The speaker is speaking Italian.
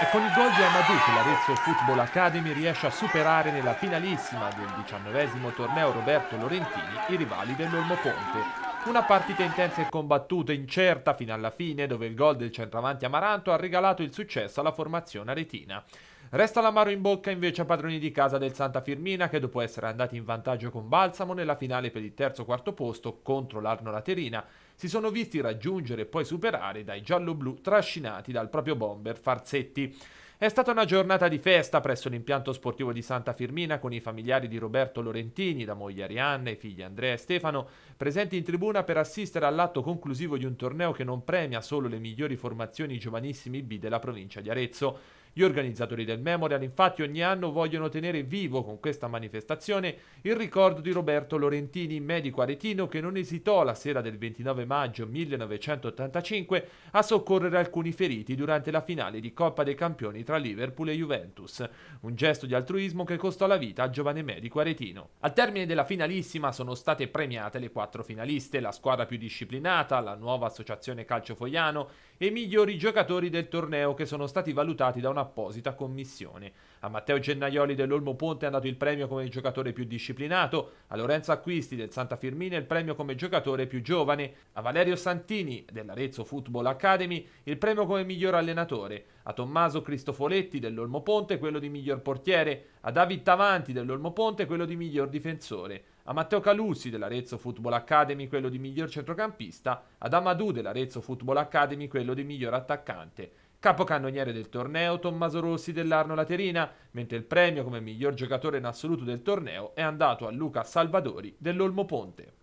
E con il gol di Amadou che l'Arezzo Football Academy riesce a superare nella finalissima del diciannovesimo torneo Roberto Lorentini i rivali dell'Olmo Ponte. Una partita intensa e combattuta, incerta fino alla fine, dove il gol del centravanti Amaranto ha regalato il successo alla formazione aretina. Resta l'amaro in bocca invece a padroni di casa del Santa Firmina che dopo essere andati in vantaggio con Balsamo nella finale per il terzo quarto posto contro l'Arno Laterina si sono visti raggiungere e poi superare dai gialloblu trascinati dal proprio bomber Farzetti. È stata una giornata di festa presso l'impianto sportivo di Santa Firmina con i familiari di Roberto Lorentini, la moglie Arianna, e i figli Andrea e Stefano, presenti in tribuna per assistere all'atto conclusivo di un torneo che non premia solo le migliori formazioni giovanissimi B della provincia di Arezzo. Gli organizzatori del Memorial infatti ogni anno vogliono tenere vivo con questa manifestazione il ricordo di Roberto Lorentini, medico aretino che non esitò la sera del 29 maggio 1985 a soccorrere alcuni feriti durante la finale di Coppa dei Campioni tra Liverpool e Juventus, un gesto di altruismo che costò la vita al giovane medico aretino. Al termine della finalissima sono state premiate le quattro finaliste, la squadra più disciplinata, la nuova associazione calcio fogliano e i migliori giocatori del torneo che sono stati valutati da una apposita commissione. A Matteo Gennaioli dell'Olmo Ponte è andato il premio come giocatore più disciplinato, a Lorenzo Acquisti del Santa Firmina il premio come giocatore più giovane, a Valerio Santini dell'Arezzo Football Academy il premio come miglior allenatore, a Tommaso Cristofoletti dell'Olmo Ponte quello di miglior portiere, a David Tavanti dell'Olmo Ponte quello di miglior difensore, a Matteo Calussi dell'Arezzo Football Academy quello di miglior centrocampista, ad Amadou dell'Arezzo Football Academy quello di miglior attaccante. Capocannoniere del torneo Tommaso Rossi dell'Arno Laterina, mentre il premio come miglior giocatore in assoluto del torneo è andato a Luca Salvadori dell'Olmo Ponte.